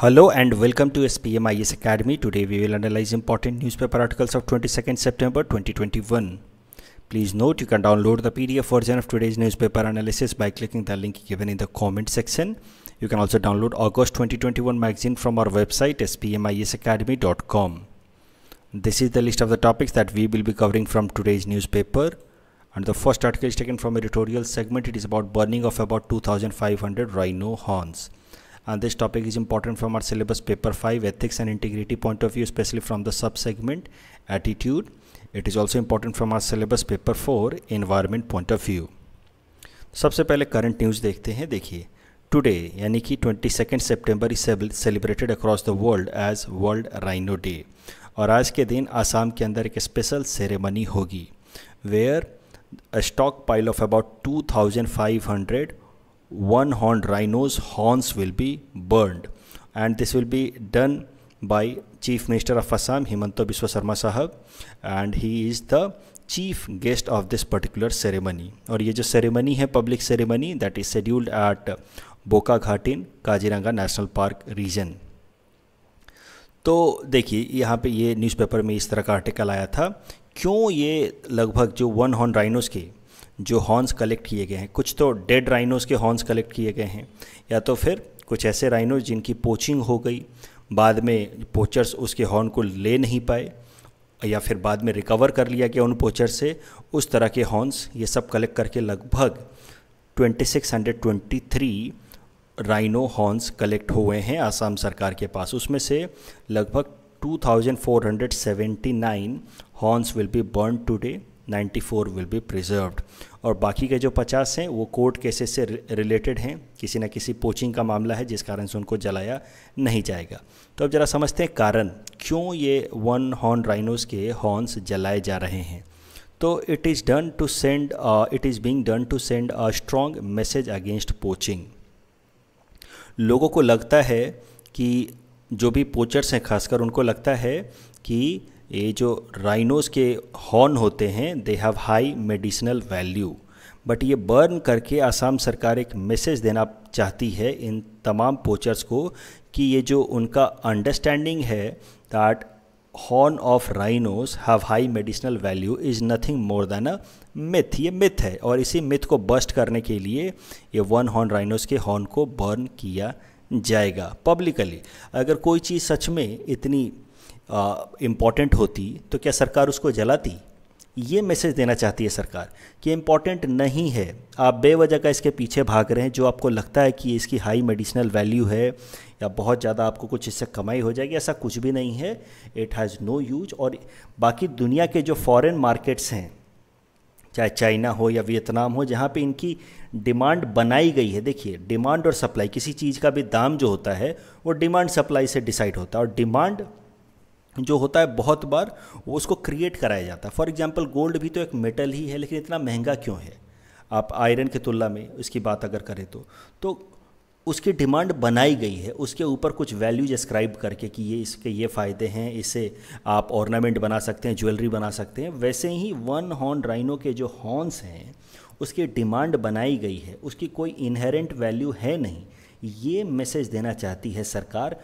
Hello and welcome to SPMIS Academy. Today we will analyze important newspaper articles of 22nd September 2021. Please note you can download the PDF version of today's newspaper analysis by clicking the link given in the comment section. You can also download August 2021 magazine from our website spmisacademy.com. This is the list of the topics that we will be covering from today's newspaper. And the first article is taken from editorial segment. It is about burning of about 2500 rhino horns. Uh, this topic is important from our syllabus paper 5 ethics and integrity point of view especially from the sub-segment attitude. It is also important from our syllabus paper 4 environment point of view. सबसे पहले current news देखते हैं देखिए today यानी कि 22 सितंबर is celebrated across the world as world rhino day और आज के दिन आसाम के अंदर एक स्पेशल सेरेमनी होगी where a stockpile of about 2500 one horned rhino's horns will be burned and this will be done by Chief Minister of Assam Himanta Biswa sharma Sahab and he is the chief guest of this particular ceremony aur ye jo ceremony hai public ceremony that is scheduled at boka ghat in kaziranga national park region तो देखिए यहाँ पे ये newspaper में इस तरह का article आया था क्यों ये लगभग जो वन हॉर्न राइनोस के जो हॉर्न्स कलेक्ट किए गए हैं कुछ तो डेड राइनोस के हॉर्न्स कलेक्ट किए गए हैं या तो फिर कुछ ऐसे राइनोस जिनकी पोचिंग हो गई बाद में पोचर्स उसके हॉर्न को ले नहीं पाए या फिर बाद में रिकवर कर लिया गया उन पोचर से उस तरह के हॉर्न्स ये सब कलेक्ट करके लगभग 2623 राइनो हॉर्न्स कलेक्ट हुए हैं आसाम सरकार के पास उसमें से लगभग 2479 horns will be burn today 94 will be preserved और बाकी के जो 50 हैं वो कोर्ट केसेस से रिलेटेड हैं किसी न किसी पोचिंग का मामला है जिस कारण से उनको जलाया नहीं जाएगा तो अब ज़रा समझते हैं कारण क्यों ये वन हॉर्न राइनोस के हॉर्न्स जलाए जा रहे हैं तो it is done to send it is being done to send a strong message against poaching लोगों को लगता है कि जो भी पोचर्स हैं खासकर उनको लगता है कि ये जो राइनोस के हॉर्न होते हैं they have high medicinal value but ये बर्न करके आसाम सरकार एक मैसेज देना चाहती है इन तमाम पोचर्स को कि ये जो उनका अंडरस्टैंडिंग है that horn of rhinos have high medicinal value is nothing more than a myth ये मिथ है और इसी मिथ को बस्ट करने के लिए ये वन हॉर्न राइनोस के हॉर्न को बर्न किया जाएगा पब्लिकली अगर कोई चीज़ सच में इतनी इम्पॉर्टेंट होती तो क्या सरकार उसको जलाती ये मैसेज देना चाहती है सरकार कि इम्पॉर्टेंट नहीं है आप बेवजह का इसके पीछे भाग रहे हैं जो आपको लगता है कि इसकी हाई मेडिसिनल वैल्यू है या बहुत ज़्यादा आपको कुछ इससे कमाई हो जाएगी ऐसा कुछ भी नहीं है इट हैज़ नो यूज और बाकी दुनिया के जो फॉरेन मार्केट्स हैं चाहे चाइना हो या वियतनाम हो जहाँ पे इनकी डिमांड बनाई गई है देखिए डिमांड और सप्लाई किसी चीज़ का भी दाम जो होता है वो डिमांड सप्लाई से डिसाइड होता है और डिमांड जो होता है बहुत बार वो उसको क्रिएट कराया जाता है फॉर एग्जाम्पल गोल्ड भी तो एक मेटल ही है लेकिन इतना महंगा क्यों है आप आयरन की तुलना में इसकी बात अगर करें तो तो उसकी डिमांड बनाई गई है उसके ऊपर कुछ वैल्यूज एस्क्राइब करके कि ये इसके ये फ़ायदे हैं इसे आप ऑर्नामेंट बना सकते हैं ज्वेलरी बना सकते हैं वैसे ही वन हॉर्न राइनो के जो हॉर्न्स हैं उसकी डिमांड बनाई गई है उसकी कोई इनहेरेंट वैल्यू है नहीं ये मैसेज देना चाहती है सरकार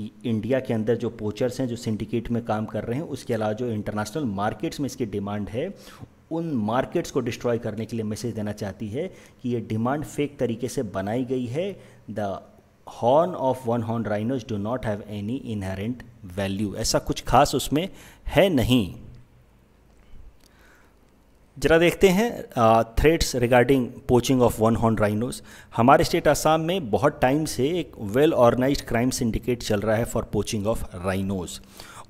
इंडिया के अंदर जो पोचर्स हैं जो सिंडिकेट में काम कर रहे हैं उसके अलावा जो इंटरनेशनल मार्केट्स में इसकी डिमांड है उन मार्केट्स को डिस्ट्रॉय करने के लिए मैसेज देना चाहती है कि ये डिमांड फेक तरीके से बनाई गई है the horn of one horn rhinos do not have any inherent value ऐसा कुछ खास उसमें है नहीं जरा देखते हैं threats regarding poaching of one horn rhinos हमारे स्टेट आसाम में बहुत टाइम से एक वेल ऑर्गेनाइज्ड क्राइम सिंडिकेट चल रहा है फॉर पोचिंग ऑफ राइनोज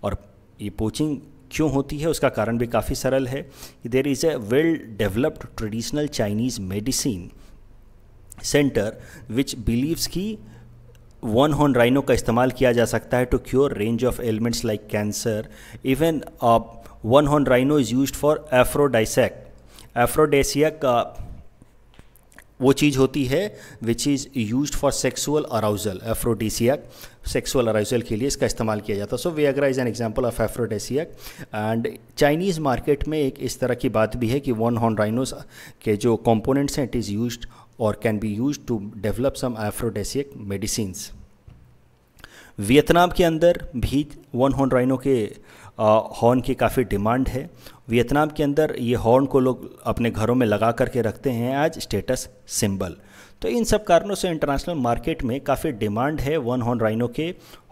और ये पोचिंग क्यों होती है उसका कारण भी काफ़ी सरल है there is a well developed traditional Chinese medicine centre which believes की वन हॉर्न राइनो का इस्तेमाल किया जा सकता है to cure range of elements like cancer even one horn rhino is use for aphrodisiac aphrodisia का वो चीज़ होती है which is use for sexual arousal aphrodisiac sexual arousal के लिए इसका इस्तेमाल किया जाता है so Viagra is an example of aphrodisiac and Chinese market में एक इस तरह की बात भी है कि वन हॉर्न राइनोज के जो कॉम्पोनेंट्स हैं इट इज़ यूज और can be use to develop some aphrodisiac medicine Vietnam के अंदर भी वन हॉर्न राइनो के हॉर्न की काफ़ी डिमांड है वियतनाम के अंदर ये हॉर्न को लोग अपने घरों में लगा करके रखते हैं आज स्टेटस सिंबल तो इन सब कारणों से इंटरनेशनल मार्केट में काफ़ी डिमांड है वन हॉर्न राइनो के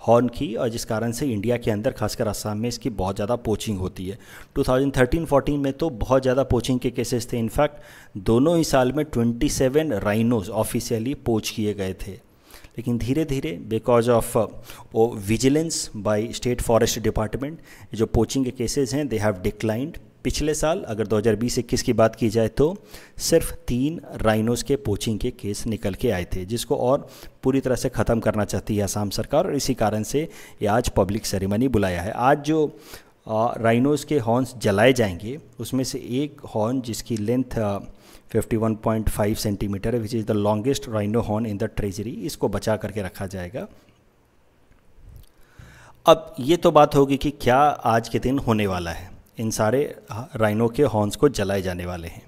हॉर्न की और जिस कारण से इंडिया के अंदर खासकर आसाम में इसकी बहुत ज़्यादा पोचिंग होती है 2013-14 में तो बहुत ज़्यादा पोचिंग के केसेस थे इनफैक्ट दोनों ही साल में 27 राइनोज ऑफिशियली पोच किए गए थे लेकिन धीरे धीरे बिकॉज ऑफ वो vigilance by state forest department जो पोचिंग के केसेस हैं दे हैव डिक्लाइंड पिछले साल अगर 2020-21 की बात की जाए तो सिर्फ तीन राइनोस के पोचिंग के केस निकल के आए थे जिसको और पूरी तरह से ख़त्म करना चाहती है आसाम सरकार और इसी कारण से ये आज पब्लिक सेरेमनी बुलाया है आज जो राइनोस uh, के हॉर्न्स जलाए जाएंगे उसमें से एक हॉर्न जिसकी length 51.5 centimetre which is the longest rhino horn in the treasury इसको बचा करके रखा जाएगा अब ये तो बात होगी कि क्या आज के दिन होने वाला है इन सारे राइनो के हॉर्न्स को जलाए जाने वाले हैं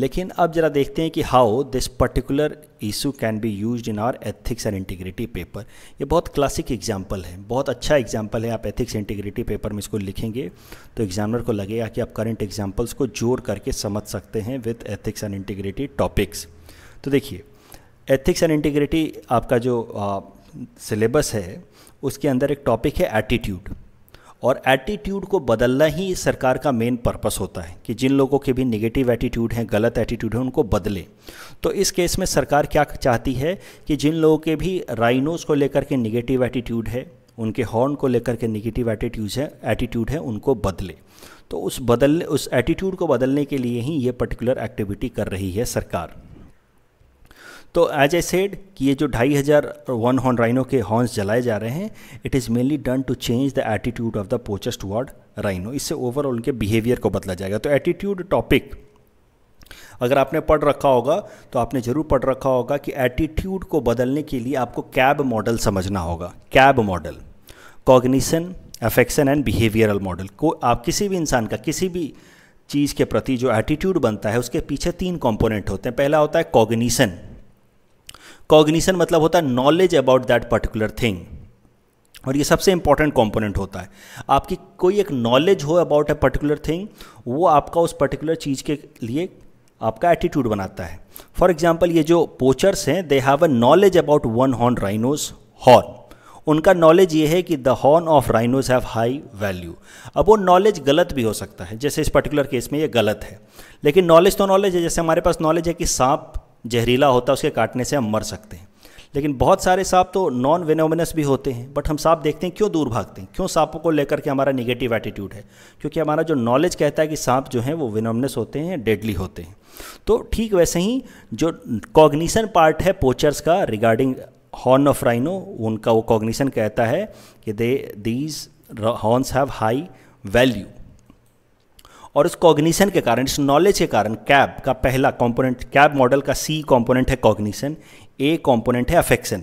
लेकिन अब जरा देखते हैं कि how this particular issue can be use in our ethics and integrity paper ये बहुत क्लासिक एग्जाम्पल है बहुत अच्छा एग्जाम्पल है आप एथिक्स इंटीग्रिटी पेपर में इसको लिखेंगे तो एग्जामिनर को लगेगा कि आप करंट एग्जाम्पल्स को जोड़ करके समझ सकते हैं with ethics and integrity topics तो देखिए एथिक्स एंड इंटीग्रिटी आपका जो सिलेबस है उसके अंदर एक टॉपिक है एटीट्यूड और एटीट्यूड को बदलना ही सरकार का मेन पर्पस होता है कि जिन लोगों के भी निगेटिव एटीट्यूड हैं गलत एटीट्यूड हैं उनको बदले तो इस केस में सरकार क्या चाहती है कि जिन लोगों के भी राइनोज को लेकर के निगेटिव एटीट्यूड है उनके हॉर्न को लेकर के निगेटिव एटीट्यूड है एटीट्यूड है उनको बदले तो उस बदलने उस एटीट्यूड को बदलने के लिए ही ये पर्टिकुलर एक्टिविटी कर रही है सरकार तो एज ए सेड कि ये जो ढाई हज़ार वन हॉर्न राइनो के हॉर्न्स जलाए जा रहे हैं it is mainly done to change the attitude of the poachers toward rhino इससे ओवरऑल उनके बिहेवियर को बदला जाएगा तो एटीट्यूड टॉपिक अगर आपने पढ़ रखा होगा तो आपने ज़रूर पढ़ रखा होगा कि एटीट्यूड को बदलने के लिए आपको कैब मॉडल समझना होगा CAB model cognition affection and behavioural model को आप किसी भी इंसान का किसी भी चीज़ के प्रति जो एटीट्यूड बनता है उसके पीछे तीन कंपोनेंट होते हैं पहला होता है कॉग्निशन कॉग्निशन मतलब होता है knowledge about that particular thing और ये सबसे इंपॉर्टेंट कंपोनेंट होता है आपकी कोई एक नॉलेज हो अबाउट अ पर्टिकुलर थिंग वो आपका उस पर्टिकुलर चीज़ के लिए आपका एटीट्यूड बनाता है फॉर एग्जाम्पल ये जो पोचर्स हैं they have a knowledge about one horn rhinos horn उनका नॉलेज ये है कि the horn of rhinos have high value अब वो नॉलेज गलत भी हो सकता है जैसे इस पर्टिकुलर केस में ये गलत है लेकिन नॉलेज तो नॉलेज है जैसे हमारे पास नॉलेज है कि सांप जहरीला होता है उसके काटने से हम मर सकते हैं लेकिन बहुत सारे सांप तो नॉन वेनोमिनस भी होते हैं बट हम सांप देखते हैं क्यों दूर भागते हैं क्यों सांपों को लेकर के हमारा निगेटिव एटीट्यूड है क्योंकि हमारा जो नॉलेज कहता है कि सांप जो है वो वेनोमिनस होते हैं डेडली होते हैं तो ठीक वैसे ही जो कॉग्निशन पार्ट है पोचर्स का रिगार्डिंग हॉर्न ऑफ राइनो उनका वो कॉग्निशन कहता है कि they these horns have high value और इस कॉग्निशन के कारण इस नॉलेज के कारण कैब का पहला कॉम्पोनेंट कैब मॉडल का सी कॉम्पोनेंट है कॉग्निशन ए कॉम्पोनेंट है अफेक्शन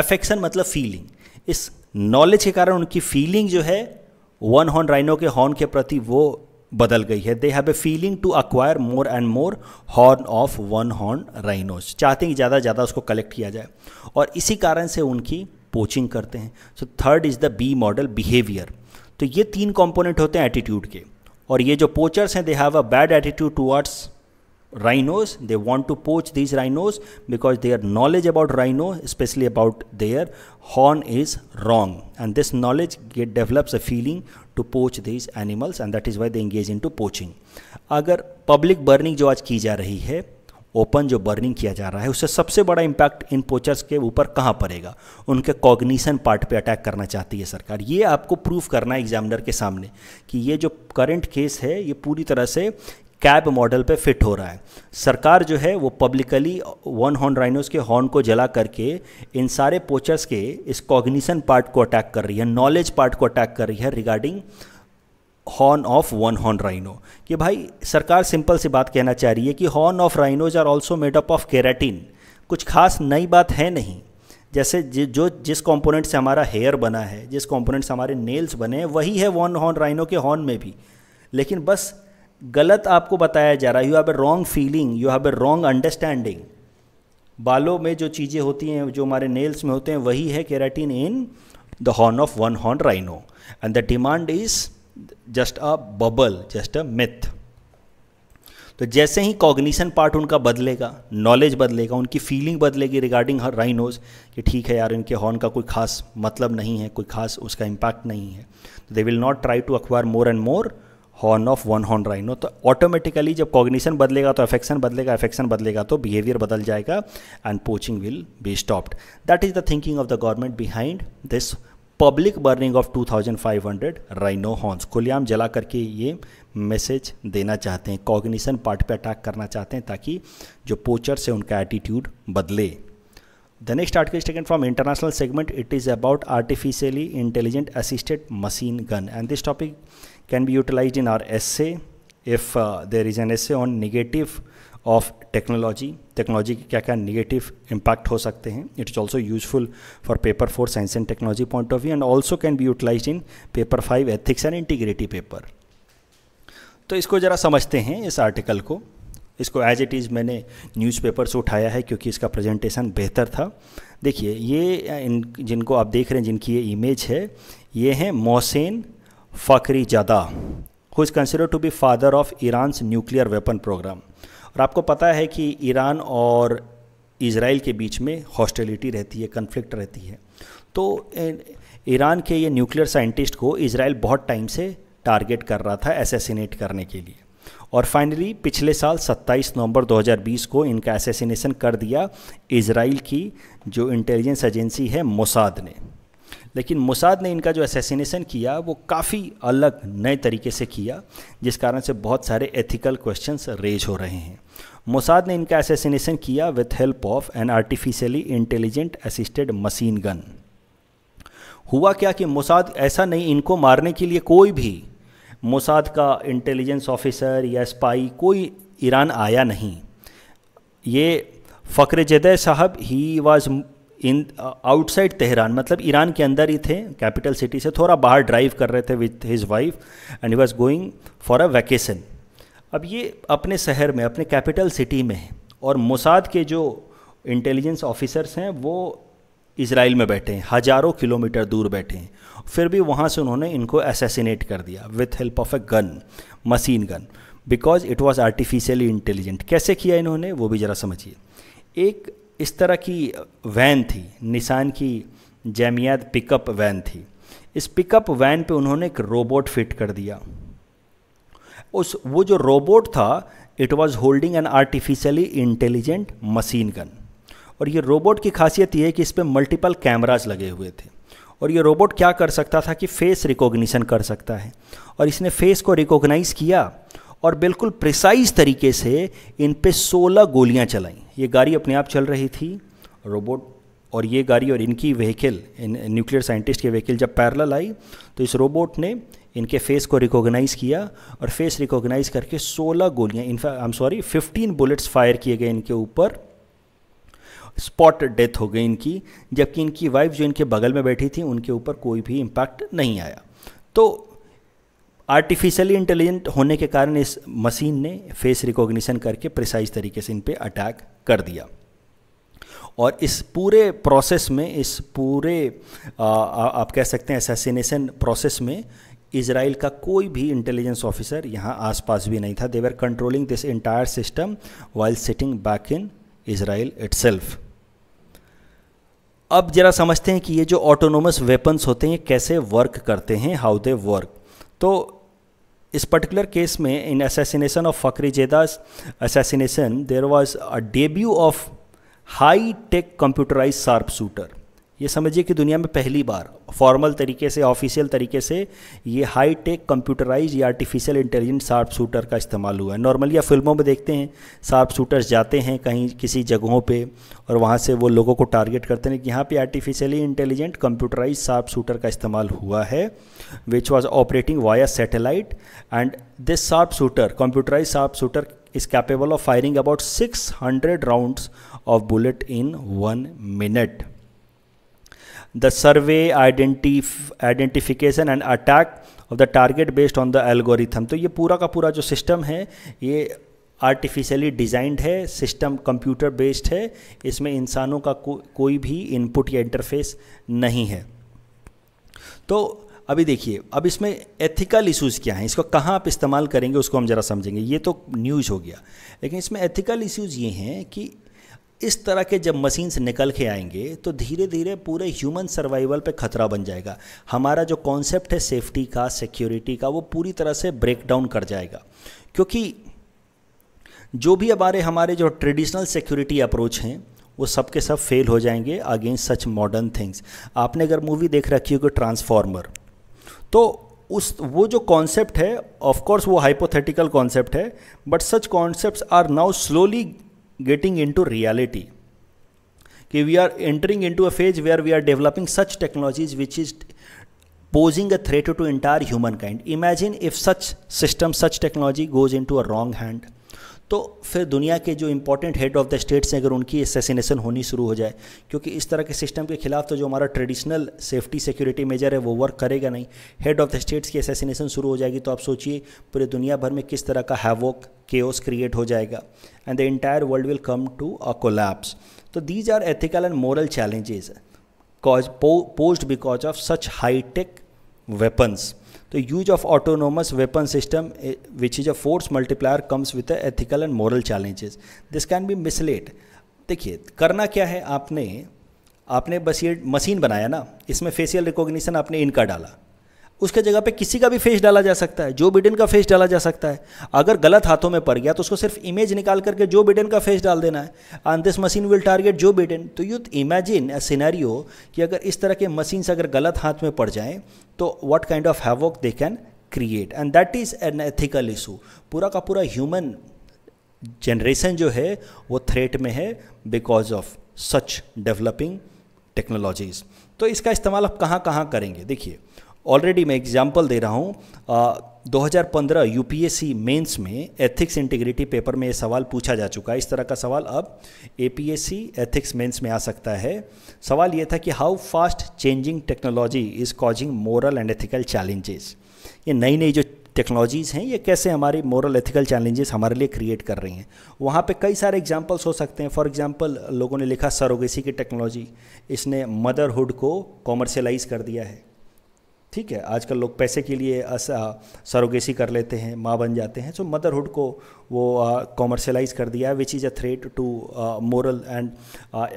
अफेक्शन मतलब फीलिंग इस नॉलेज के कारण उनकी फीलिंग जो है वन हॉर्न राइनो के हॉर्न के प्रति वो बदल गई है they have a feeling to acquire more and more horn of one horn rhinos चाहते हैं कि ज़्यादा ज़्यादा उसको कलेक्ट किया जाए और इसी कारण से उनकी पोचिंग करते हैं so third is the B model behaviour तो ये तीन कंपोनेंट होते हैं एटीट्यूड के और ये जो पोचर्स हैं they have a bad attitude towards rhinos they want to poach these rhinos because they are knowledge about rhino specially about their horn is wrong and this knowledge get develops a feeling to poach these animals and that is why they engage in to poaching अगर public burning जो आज की जा रही है open जो burning किया जा रहा है उससे सबसे बड़ा इम्पैक्ट इन पोचर्स के ऊपर कहाँ पड़ेगा उनके कॉग्निशन पार्ट पे अटैक करना चाहती है सरकार ये आपको प्रूफ करना है एग्जामिनर के सामने कि ये जो करंट केस है ये पूरी तरह से कैब मॉडल पे फिट हो रहा है सरकार जो है वो पब्लिकली वन हॉर्न राइनोस के हॉर्न को जला करके इन सारे पोचर्स के इस कॉग्निशन पार्ट को अटैक कर रही है नॉलेज पार्ट को अटैक कर रही है regarding horn of one horn rhino कि भाई सरकार सिंपल सी बात कहना चाह रही है कि horn of rhinos are also up of keratin कुछ खास नई बात है नहीं जैसे जि, जो जिस कंपोनेंट से हमारा हेयर बना है जिस कंपोनेंट से हमारे नेल्स बने हैं वही है वन हॉर्न राइनो के हॉर्न में भी लेकिन बस गलत आपको बताया जा रहा है you have a wrong feeling you have a wrong understanding बालों में जो चीज़ें होती हैं जो हमारे नेल्स में होते हैं वही है keratin in the horn of one horn rhino and the demand is just a bubble just a myth तो जैसे ही कॉग्निशन पार्ट उनका बदलेगा नॉलेज बदलेगा उनकी फीलिंग बदलेगी रिगार्डिंग हर राइनोज कि ठीक है यार इनके हॉर्न का कोई खास मतलब नहीं है कोई खास उसका इम्पैक्ट नहीं है तो they will not try to acquire more and more horn of one horn rhino तो ऑटोमेटिकली जब कॉग्निशन बदलेगा तो अफेक्शन बदलेगा अफेक्शन बदलेगा तो बिहेवियर बदल जाएगा and poaching will be stopped that is the thinking of the government behind this public burning of 2500 thousand rhino horns खुलेआम जला करके ये मैसेज देना चाहते हैं कॉग्निशन पार्ट पे अटैक करना चाहते हैं ताकि जो पोचर्स है उनका एटीट्यूड बदले the next article taken from international segment it is about artificially intelligent assisted machine gun and this topic can be utilize in our essay if there is an essay on negative of technology technology के क्या क्या negative impact हो सकते हैं it is also useful for paper four science and technology point of view and also can be utilize in paper five ethics and integrity paper तो इसको ज़रा समझते हैं इस आर्टिकल को इसको एज इट इज़ मैंने न्यूज़पेपर से उठाया है क्योंकि इसका प्रेजेंटेशन बेहतर था देखिए ये इन जिनको आप देख रहे हैं जिनकी ये इमेज है ये हैं Mohsen Fakhrizadeh who is consider to be father of Iran's nuclear weapon programme और आपको पता है कि ईरान और इसराइल के बीच में हॉस्टेलिटी रहती है कन्फ्लिक्ट रहती है तो ईरान के ये न्यूक्लियर साइंटिस्ट को इसराइल बहुत टाइम से टारगेट कर रहा था एसेसिनेट करने के लिए और फाइनली पिछले साल 27 नवंबर 2020 को इनका एसेसिनेशन कर दिया इसराइल की जो इंटेलिजेंस एजेंसी है मोसाद ने लेकिन मुसाद ने इनका जो असेसिनेशन किया वो काफ़ी अलग नए तरीके से किया जिस कारण से बहुत सारे एथिकल क्वेश्चंस रेज हो रहे हैं मोसाद ने इनका असेसिनेशन किया with help of an artificially intelligent assisted machine gun हुआ क्या कि मोसाद ऐसा नहीं इनको मारने के लिए कोई भी मोसाद का इंटेलिजेंस ऑफिसर या स्पाई कोई ईरान आया नहीं ये फ़क्र जदय साहब ही वाज इन आउटसाइड तेहरान मतलब ईरान के अंदर ही थे कैपिटल सिटी से थोड़ा बाहर ड्राइव कर रहे थे with his wife and he was going for a vacation अब ये अपने शहर में अपने कैपिटल सिटी में है और मोसाद के जो इंटेलिजेंस ऑफिसर्स हैं वो इसराइल में बैठे हैं हज़ारों किलोमीटर दूर बैठे हैं फिर भी वहाँ से उन्होंने इनको असेसिनेट कर दिया with help of a gun machine gun because it was artificially intelligent कैसे किया इन्होंने वो भी ज़रा समझिए एक इस तरह की वैन थी निशान की जैमियात पिकअप वैन थी इस पिकअप वैन पे उन्होंने एक रोबोट फिट कर दिया उस वो जो रोबोट था it was holding an artificially intelligent machine gun और ये रोबोट की खासियत ये है कि इस पर मल्टीपल कैमराज लगे हुए थे और ये रोबोट क्या कर सकता था कि फेस रिकॉग्निशन कर सकता है और इसने फेस को रिकॉग्नाइज़ किया और बिल्कुल प्रिसाइज तरीके से इन पे 16 गोलियां चलाईं ये गाड़ी अपने आप चल रही थी रोबोट और ये गाड़ी और इनकी व्हीकल इन न्यूक्लियर साइंटिस्ट के व्हीकल जब पैरल आई तो इस रोबोट ने इनके फेस को रिकॉग्नाइज़ किया और फेस रिकॉग्नाइज़ करके 16 गोलियां in fact I am sorry 15 bullets fire किए गए इनके ऊपर स्पॉट डेथ हो गई इनकी जबकि इनकी वाइफ जो इनके बगल में बैठी थी उनके ऊपर कोई भी इम्पैक्ट नहीं आया तो आर्टिफिशियली इंटेलिजेंट होने के कारण इस मशीन ने फेस रिकॉग्निशन करके प्रिसाइज तरीके से इन पर अटैक कर दिया और इस पूरे प्रोसेस में इस पूरे आ, आ, आप कह सकते हैं असैसिनेशन प्रोसेस में इसराइल का कोई भी इंटेलिजेंस ऑफिसर यहाँ आसपास भी नहीं था they were controlling this entire system while sitting back in Israel itself अब जरा समझते हैं कि ये जो ऑटोनोमस वेपन्स होते हैं ये कैसे वर्क करते हैं हाउ दे वर्क तो इस पर्टिकुलर केस में in assassination of Fakhrizadeh's assassination there was a debut of high tech computerise sharp shooter ये समझिए कि दुनिया में पहली बार फॉर्मल तरीके से ऑफिशियल तरीके से ये हाई टेक कंप्यूटराइज या आर्टिफिशियल इंटेलिजेंस शार्प शूटर का इस्तेमाल हुआ है नॉर्मली आप फिल्मों में देखते हैं शार्प शूटर्स जाते हैं कहीं किसी जगहों पे और वहाँ से वो लोगों को टारगेट करते हैं कि यहाँ पे artificially intelligent computerise sharp shooter का इस्तेमाल हुआ है which was operating via satellite and this sharp shooter computerise sharp shooter capable of firing about six hundred rounds of bullet in one minute the survey identif identification and attack of the target based on the algorithm तो ये पूरा का पूरा जो system है ये artificially designed है system computer based है इसमें इंसानों का को, कोई भी इनपुट या इंटरफेस नहीं है तो अभी देखिए अब इसमें एथिकल इश्यूज़ क्या हैं इसको कहाँ आप इस्तेमाल करेंगे उसको हम ज़रा समझेंगे ये तो न्यूज़ हो गया लेकिन इसमें एथिकल इश्यूज़ ये हैं कि इस तरह के जब मशीन्स निकल के आएंगे तो धीरे धीरे पूरे ह्यूमन सर्वाइवल पे खतरा बन जाएगा हमारा जो कॉन्सेप्ट है सेफ्टी का सिक्योरिटी का वो पूरी तरह से ब्रेक डाउन कर जाएगा क्योंकि जो भी हमारे हमारे जो ट्रेडिशनल सिक्योरिटी अप्रोच हैं वो सब के सब फेल हो जाएंगे अगेंस्ट सच मॉडर्न थिंग्स आपने अगर मूवी देख रखी होगी ट्रांसफॉर्मर तो उस वो जो कॉन्सेप्ट है ऑफ कोर्स वो हाइपोथेटिकल कॉन्सेप्ट है but such concepts are now slowly getting into reality. Okay, we are entering into a phase where we are developing such technologies which is posing a threat to entire humankind. Imagine if such system, such technology goes into a wrong hand तो फिर दुनिया के जो important head of the states हैं अगर उनकी assassination होनी शुरू हो जाए क्योंकि इस तरह के सिस्टम के खिलाफ तो जो हमारा ट्रेडिशनल सेफ्टी सिक्योरिटी मेजर है वो वर्क करेगा नहीं हेड ऑफ़ द स्टेट्स की असेसिनेशन शुरू हो जाएगी तो आप सोचिए पूरे दुनिया भर में किस तरह का हैवोक केओस क्रिएट हो जाएगा and the entire world will come to a collapse तो these are ethical and moral challenges posed because of such high tech weapons तो use of autonomous weapon system which is a force multiplier comes with ethical and moral challenges this can be misled देखिए करना क्या है आपने आपने बस ये machine बनाया ना इसमें फेसियल रिकॉग्निशन आपने इनका डाला उसके जगह पे किसी का भी फेस डाला जा सकता है जो बिडेन का फेस डाला जा सकता है अगर गलत हाथों में पड़ गया तो उसको सिर्फ इमेज निकाल करके जो बिडेन का फेस डाल देना है on this machine will target Joe Biden तो यूथ इमेजिन अ सिनेरियो कि अगर इस तरह के मशीन्स अगर गलत हाथ में पड़ जाएँ तो what kind of havoc they can create and that is an ethical issue पूरा का पूरा ह्यूमन जनरेशन जो है वो थ्रेट में है because of such developing technologies तो इसका इस्तेमाल आप कहाँ कहाँ करेंगे देखिए ऑलरेडी मैं एग्ज़ाम्पल दे रहा हूँ 2015 यूपीएससी मेंस में एथिक्स इंटीग्रिटी पेपर में ये सवाल पूछा जा चुका है इस तरह का सवाल अब एपीएससी एथिक्स मेंस में आ सकता है सवाल ये था कि how fast changing technology is causing moral and ethical challenges ये नई नई जो टेक्नोलॉजीज़ हैं ये कैसे हमारी मॉरल एथिकल चैलेंजेस हमारे लिए क्रिएट कर रही हैं वहाँ पे कई सारे एग्जांपल्स हो सकते हैं फॉर एग्जांपल लोगों ने लिखा सरोगेसी की टेक्नोलॉजी इसने मदरहुड को कॉमर्शलाइज कर दिया है ठीक है आजकल लोग पैसे के लिए सरोगेसी कर लेते हैं माँ बन जाते हैं सो मदरहुड को वो कॉमर्शलाइज कर दिया है which is a threat to moral and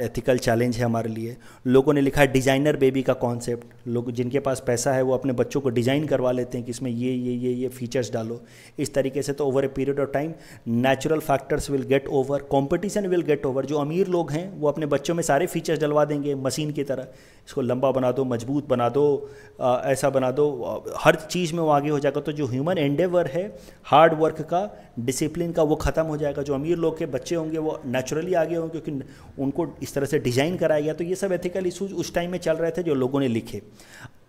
ethical challenge है हमारे लिए लोगों ने लिखा है डिज़ाइनर बेबी का कॉन्सेप्ट लोग जिनके पास पैसा है वो अपने बच्चों को डिज़ाइन करवा लेते हैं कि इसमें ये ये ये ये फीचर्स डालो इस तरीके से तो over a period of time natural factors will get over competition will get over जो अमीर लोग हैं वो अपने बच्चों में सारे फीचर्स डलवा देंगे मशीन की तरह इसको लंबा बना दो मजबूत बना दो आ, ऐसा बना दो हर चीज़ में वो आगे हो जाएगा तो जो ह्यूमन एंडेवर है हार्ड वर्क का डिसिप्लिन डिसिप्लिन का वो ख़त्म हो जाएगा जो अमीर लोग के बच्चे होंगे वो नेचुरली आगे होंगे क्योंकि उनको इस तरह से डिज़ाइन कराया गया तो ये सब एथिकल इशूज़ उस टाइम में चल रहे थे जो लोगों ने लिखे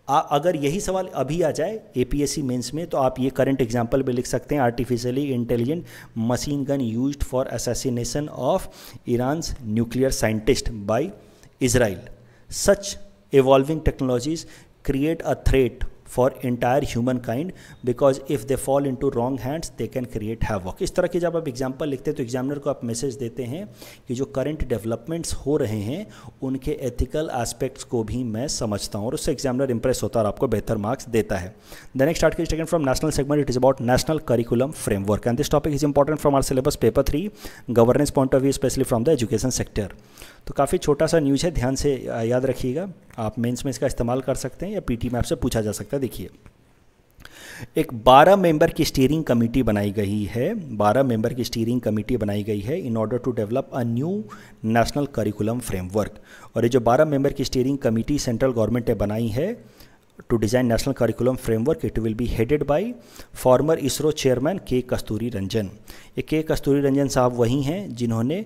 आ, अगर यही सवाल अभी आ जाए A P S C mains में तो आप ये करंट एग्जाम्पल भी लिख सकते हैं artificially intelligent machine gun use for assassination of Iran's nuclear scientist by Israel such evolving technologies create a threat for entire human kind because if they fall in to wrong hands they can create havoc इस तरह की जब आप example लिखते हैं तो examiner को आप मैसेज देते हैं कि जो करंट डेवलपमेंट्स हो रहे हैं उनके एथिकल एस्पेक्ट्स को भी मैं समझता हूँ और उससे एग्जामिनर इंप्रेस होता है और आपको बेहतर मार्क्स देता है the next article taken from national segment it is about national curriculum framework and this topic is important from our syllabus paper three governance point of view specially from the education sector तो काफ़ी छोटा सा news है ध्यान से याद रखिएगा आप मेन्स में इसका इस्तेमाल कर सकते हैं या टी मैप से पूछा जा सकता है इसका तो देखिए एक 12 मेंबर की स्टीयरिंग कमेटी बनाई गई है 12 मेंबर की स्टीयरिंग कमेटी बनाई गई है in order to develop a new national curriculum framework और ये जो 12 मेंबर की स्टीयरिंग कमेटी सेंट्रल गवर्नमेंट ने बनाई है to design national curriculum framework it will be headed by former ISRO chairman K कस्तूरी रंजन ये के कस्तूरी रंजन साहब वही हैं जिन्होंने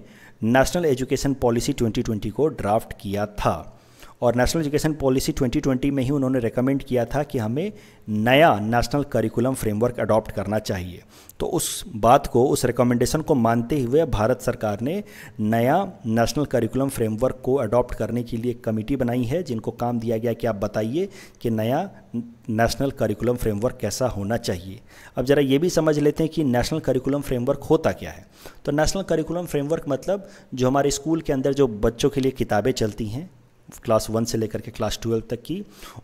नेशनल एजुकेशन पॉलिसी 2020 को ड्राफ्ट किया था और नेशनल एजुकेशन पॉलिसी 2020 में ही उन्होंने रिकमेंड किया था कि हमें नया नेशनल करिकुलम फ्रेमवर्क अडॉप्ट करना चाहिए तो उस बात को उस रिकमेंडेशन को मानते हुए भारत सरकार ने नया नेशनल करिकुलम फ्रेमवर्क को अडॉप्ट करने के लिए एक कमेटी बनाई है जिनको काम दिया गया कि आप बताइए कि नया नेशनल करिकुलम फ्रेमवर्क कैसा होना चाहिए अब ज़रा ये भी समझ लेते हैं कि नेशनल करिकुलम फ्रेमवर्क होता क्या है तो नेशनल करिकुलम फ्रेमवर्क मतलब जो हमारे स्कूल के अंदर जो बच्चों के लिए किताबें चलती हैं क्लास वन से लेकर के क्लास ट्वेल्व तक की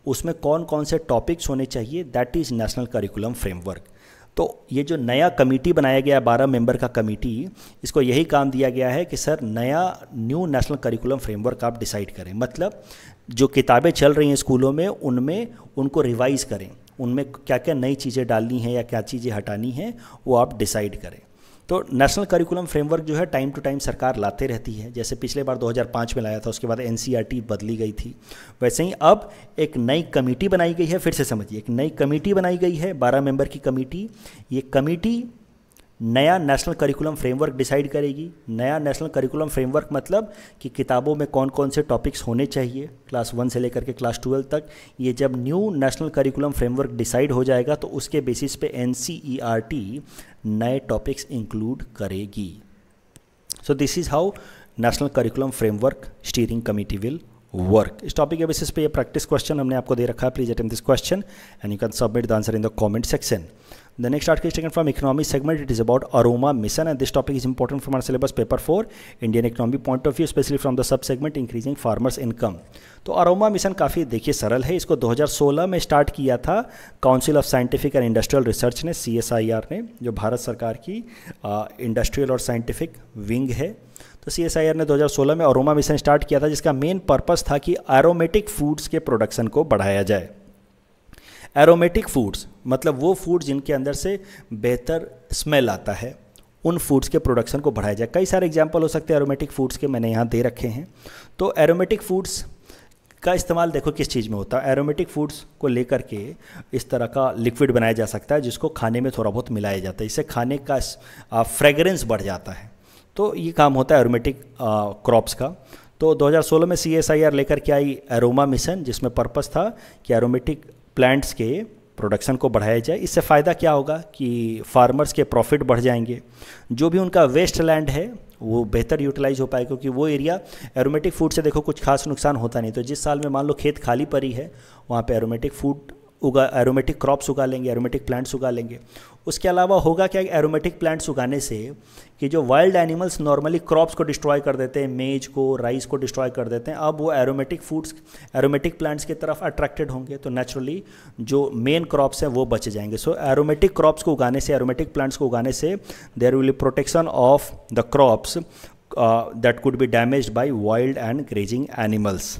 उसमें कौन कौन से टॉपिक्स होने चाहिए that is national curriculum framework तो ये जो नया कमेटी बनाया गया है बारह मेंबर का कमेटी इसको यही काम दिया गया है कि सर नया न्यू नेशनल करिकुलम फ्रेमवर्क आप डिसाइड करें मतलब जो किताबें चल रही हैं स्कूलों में उनमें उनको रिवाइज़ करें उनमें क्या क्या नई चीज़ें डालनी हैं या क्या चीज़ें हटानी हैं वो आप डिसाइड करें तो नेशनल करिकुलम फ्रेमवर्क जो है टाइम टू टाइम सरकार लाते रहती है जैसे पिछले बार 2005 में लाया था उसके बाद एन e बदली गई थी वैसे ही अब एक नई कमेटी बनाई गई है फिर से समझिए एक नई कमेटी बनाई गई है बारह मेंबर की कमेटी ये कमेटी नया नेशनल करिकुलम फ्रेमवर्क डिसाइड करेगी नया नेशनल करिकुलम फ्रेमवर्क मतलब कि किताबों में कौन कौन से टॉपिक्स होने चाहिए क्लास वन से लेकर के क्लास ट्वेल्व तक ये जब new national curriculum framework decide हो जाएगा तो उसके बेसिस पे एन e नए टॉपिक्स इंक्लूड करेगी so this is how national curriculum framework steering committee will work इस टॉपिक के बेसिस पे ये प्रैक्टिस क्वेश्चन हमने आपको दे रखा है please attempt this question and you can submit the answer in the comment section The next article is taken from economy segment. It is about aroma mission and this topic is important from our syllabus paper 4 Indian economy point of view especially from the sub segment increasing farmers income. तो aroma mission काफ़ी देखिए सरल है इसको 2016 में start किया था council of scientific and industrial research ने सी ने जो भारत सरकार की इंडस्ट्रियल और साइंटिफिक विंग है तो सी ने 2016 में अरोमा मिशन स्टार्ट किया था जिसका मेन पर्पज़ था कि एरोमेटिक फूड्स के प्रोडक्शन को बढ़ाया जाए एरोमेटिक फूड्स मतलब वो फूड जिनके अंदर से बेहतर स्मेल आता है उन फूड्स के प्रोडक्शन को बढ़ाया जाए कई सारे एग्जाम्पल हो सकते हैं एरोमेटिक फूड्स के मैंने यहाँ दे रखे हैं तो एरोमेटिक फूड्स का इस्तेमाल देखो किस चीज़ में होता है एरोमेटिक फूड्स को लेकर के इस तरह का लिक्विड बनाया जा सकता है जिसको खाने में थोड़ा बहुत मिलाया जाता है इससे खाने का फ्रेगरेंस बढ़ जाता है तो ये काम होता है एरोमेटिक क्रॉप्स का तो 2016 में सी एस आई आर लेकर के आई एरोमा मिशन जिसमें पर्पस था कि एरोमेटिक प्लांट्स के प्रोडक्शन को बढ़ाया जाए इससे फ़ायदा क्या होगा कि फार्मर्स के प्रॉफिट बढ़ जाएंगे जो भी उनका वेस्ट लैंड है वो बेहतर यूटिलाइज हो पाए क्योंकि वो एरिया एरोमेटिक फूड से देखो कुछ खास नुकसान होता नहीं तो जिस साल में मान लो खेत खाली पड़ी है वहाँ पे एरोमेटिक फूड उगा एरोमेटिक क्रॉप्स उगा लेंगे एरोमेटिक प्लांट्स उगा लेंगे उसके अलावा होगा क्या एरोमेटिक प्लांट्स उगाने से कि जो वाइल्ड एनिमल्स नॉर्मली क्रॉप्स को डिस्ट्रॉय कर देते हैं मेज को राइस को डिस्ट्रॉय कर देते हैं अब वो एरोमेटिक फूड्स एरोमेटिक प्लांट्स की तरफ अट्रैक्टेड होंगे तो नेचुरली जो मेन क्रॉप्स हैं वो बच जाएंगे सो एरोमेटिक क्रॉप्स को उगाने से एरोमेटिक प्लांट्स को उगाने से there will protection of the crops that could be damage by wild and grazing animals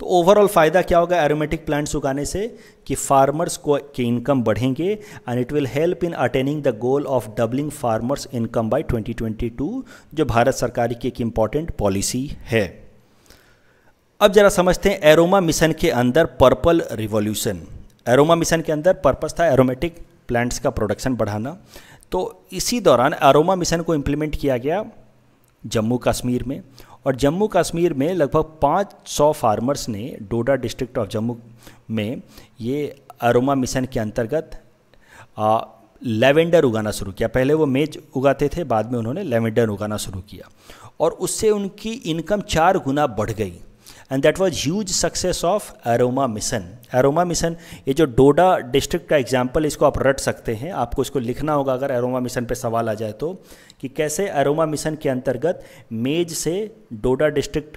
तो ओवरऑल फ़ायदा क्या होगा एरोमेटिक प्लांट्स उगाने से कि फार्मर्स को के इनकम बढ़ेंगे and it will help in attaining the goal of doubling farmers income by 2022 जो भारत सरकार की एक इम्पॉर्टेंट पॉलिसी है अब ज़रा समझते हैं एरोमा मिशन के अंदर पर्पल रिवॉल्यूशन एरोमा मिशन के अंदर पर्पस था एरोमेटिक प्लांट्स का प्रोडक्शन बढ़ाना तो इसी दौरान एरोमा मिशन को इम्प्लीमेंट किया गया जम्मू कश्मीर में और जम्मू कश्मीर में लगभग 500 फार्मर्स ने डोडा डिस्ट्रिक्ट ऑफ जम्मू में ये अरोमा मिशन के अंतर्गत लेवेंडर उगाना शुरू किया पहले वो मेज उगाते थे बाद में उन्होंने लेवेंडर उगाना शुरू किया और उससे उनकी इनकम चार गुना बढ़ गई and that was huge success of aroma mission aroma mission ये जो डोडा डिस्ट्रिक्ट का एग्जाम्पल इसको आप रट सकते हैं आपको इसको लिखना होगा अगर एरोमा मिशन पे सवाल आ जाए तो कि कैसे एरोमा मिशन के अंतर्गत मेज से डोडा डिस्ट्रिक्ट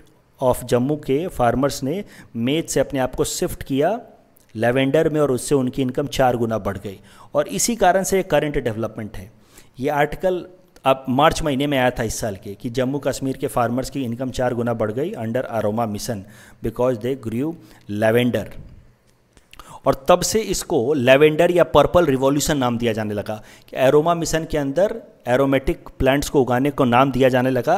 ऑफ जम्मू के फार्मर्स ने मेज से अपने आप को शिफ्ट किया लेवेंडर में और उससे उनकी इनकम चार गुना बढ़ गई और इसी कारण से ये करंट डेवलपमेंट है ये आर्टिकल अब मार्च महीने में आया था इस साल के कि जम्मू कश्मीर के फार्मर्स की इनकम चार गुना बढ़ गई under aroma mission because they grew lavender और तब से इसको लेवेंडर या पर्पल रिवॉल्यूशन नाम दिया जाने लगा कि एरोमा मिशन के अंदर एरोमेटिक प्लांट्स को उगाने को नाम दिया जाने लगा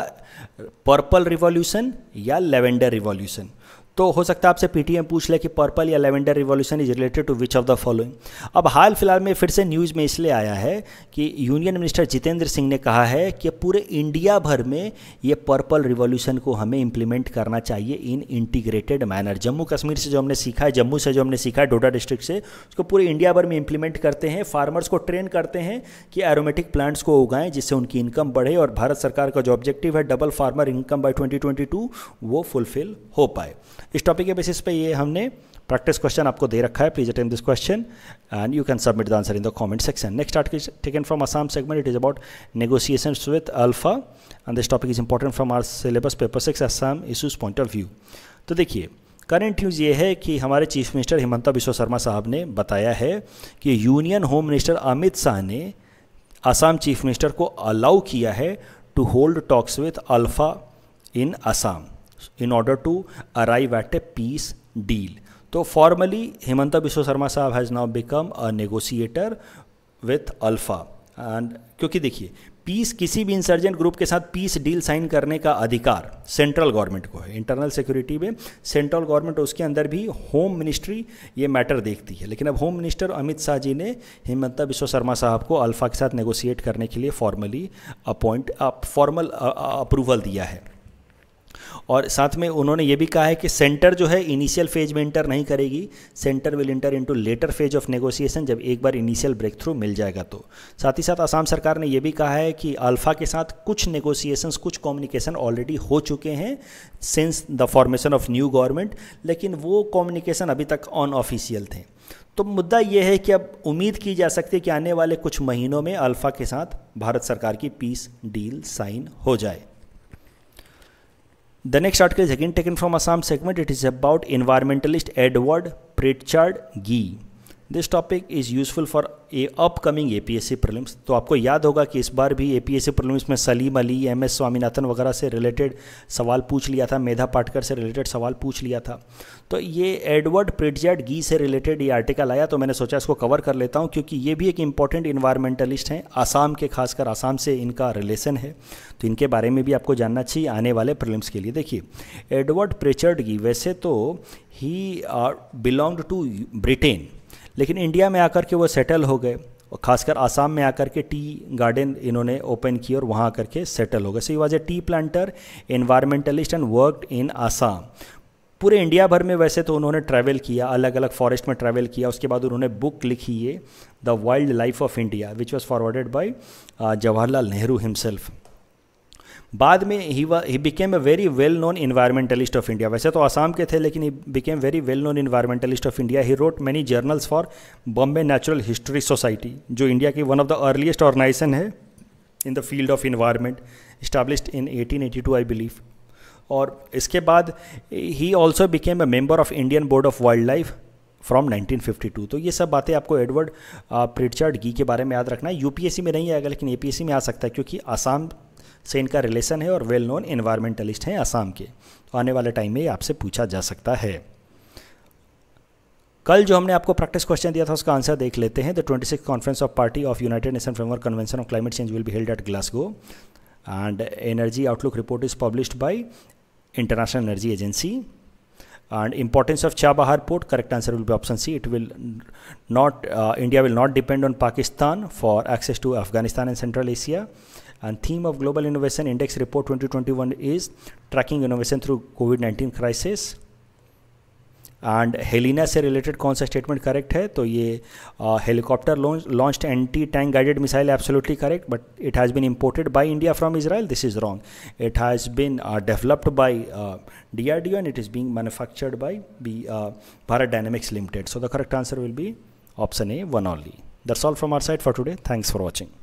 पर्पल रिवॉल्यूशन या लेवेंडर रिवॉल्यूशन तो हो सकता है आपसे पीटीएम पूछ ले कि पर्पल या lavender revolution is related to which of the following अब हाल फिलहाल में फिर से न्यूज़ में इसलिए आया है कि यूनियन मिनिस्टर जितेंद्र सिंह ने कहा है कि पूरे इंडिया भर में ये पर्पल रिवॉल्यूशन को हमें इम्प्लीमेंट करना चाहिए in integrated manner Jammu Kashmir से जो हमने सीखा है जम्मू से जो हमने सीखा है डोडा डिस्ट्रिक्ट से उसको पूरे इंडिया भर में इम्प्लीमेंट करते हैं फार्मर्स को ट्रेन करते हैं कि एरोमेटिक प्लांट्स को उगाएं जिससे उनकी इनकम बढ़े और भारत सरकार का जो ऑब्जेक्टिव है double farmer income by twenty वो फुलफिल हो पाए इस टॉपिक के बेसिस पे ये हमने प्रैक्टिस क्वेश्चन आपको दे रखा है please attend this question and you can submit the answer in the comment section next article taken from Assam segment it is about negotiation with ULFA and this topic is important from our syllabus paper six Assam issues point of view तो देखिए current news ये है कि हमारे chief minister Himanta Biswa Sarma साहब ने बताया है कि union home minister Amit Shah ने असम चीफ मिनिस्टर को अलाउ किया है to hold talks with ULFA in Assam in order to arrive at a peace deal तो फॉर्मली हेमंता विश्व शर्मा साहब has now become a negotiator with ULFA and क्योंकि देखिए पीस किसी भी इंसर्जेंट ग्रुप के साथ पीस डील साइन करने का अधिकार सेंट्रल गवर्नमेंट को है इंटरनल सिक्योरिटी में सेंट्रल गवर्नमेंट उसके अंदर भी होम मिनिस्ट्री ये मैटर देखती है लेकिन अब होम मिनिस्टर अमित शाह जी ने हिमंता विश्व शर्मा साहब को अल्फा के साथ नेगोशिएट करने के लिए फॉर्मली अपॉइंट फॉर्मल अप्रूवल दिया है और साथ में उन्होंने ये भी कहा है कि सेंटर जो है इनिशियल फेज में इंटर नहीं करेगी center will enter into later phase of negotiation जब एक बार इनिशियल ब्रेक थ्रू मिल जाएगा तो साथ ही साथ आसाम सरकार ने यह भी कहा है कि अल्फ़ा के साथ कुछ नेगोशिएशन कुछ कम्युनिकेशन ऑलरेडी हो चुके हैं since the formation of new government लेकिन वो कम्युनिकेशन अभी तक ऑन ऑफिशियल थे तो मुद्दा यह है कि अब उम्मीद की जा सकती है कि आने वाले कुछ महीनों में अल्फ़ा के साथ भारत सरकार की पीस डील साइन हो जाए The next article is again taken from Assam segment. It is about environmentalist Edward Pritchard Gee. This topic is useful for a upcoming A P S C prelims तो आपको याद होगा कि इस बार भी A P S C prelims में Salim Ali M S Swaminathan वगैरह से रिलेटेड सवाल पूछ लिया था मेधा पाटकर से रिलेटेड सवाल पूछ लिया था तो ये एडवर्ड प्रिडजेट गी से रिलेटेड ये आर्टिकल आया तो मैंने सोचा इसको कवर कर लेता हूँ क्योंकि ये भी एक इंपॉर्टेंट इन्वायरमेंटलिस्ट हैं आसाम के खासकर आसाम से इनका रिलेशन है तो इनके बारे में भी आपको जानना चाहिए आने वाले प्रिलिम्स के लिए देखिए एडवर्ड प्रिचर्ड गी वैसे तो ही बिलोंग्ड टू ब्रिटेन लेकिन इंडिया में आकर के वो सेटल हो गए और खासकर आसाम में आकर के टी गार्डन इन्होंने ओपन किया और वहाँ आकर के सेटल हो गए so he was a tea planter environmentalist and worked in Assam पूरे इंडिया भर में वैसे तो उन्होंने ट्रैवल किया अलग अलग फॉरेस्ट में ट्रैवल किया उसके बाद उन्होंने बुक लिखी है the wild life of India which was forwarded by Jawaharlal Nehru himself बाद में ही he became a very well known environmentalist of India वैसे तो आसाम के थे लेकिन he became very well known environmentalist of India he wrote many journals for Bombay natural history society जो India की one of the earliest organization है in the field of environment established in eighteen eighty to I believe और इसके बाद he also became a member of Indian board of wild life from 1952 तो ये सब बातें आपको एडवर्ड प्रिचर्ड गी के बारे में याद रखना है यूपीएससी में नहीं आएगा लेकिन एपीएससी में आ सकता है क्योंकि आसाम से इनका रिलेशन है और वेल नोन इन्वायरमेंटलिस्ट हैं आसाम के तो आने वाले टाइम में आपसे पूछा जा सकता है कल जो हमने आपको प्रैक्टिस क्वेश्चन दिया था उसका आंसर देख लेते हैं the twenty six conference of party of united nation framework convention of climate change will be held at Glasgow and energy outlook report is published by international energy agency and importance of Chabahar port correct answer will be option C it will not India will not depend on Pakistan for access to Afghanistan and central Asia And theme of Global Innovation Index Report 2021 is tracking innovation through COVID-19 crisis. And Helina से related कौन सा statement correct है तो ये helicopter launch launched anti tank guided missile absolutely correct but it has been imported by India from Israel this is wrong it has been developed by D R D and it is being manufactured by B Bharat dynamics limited so the correct answer will be option A one only that's all from our side for today thanks for watching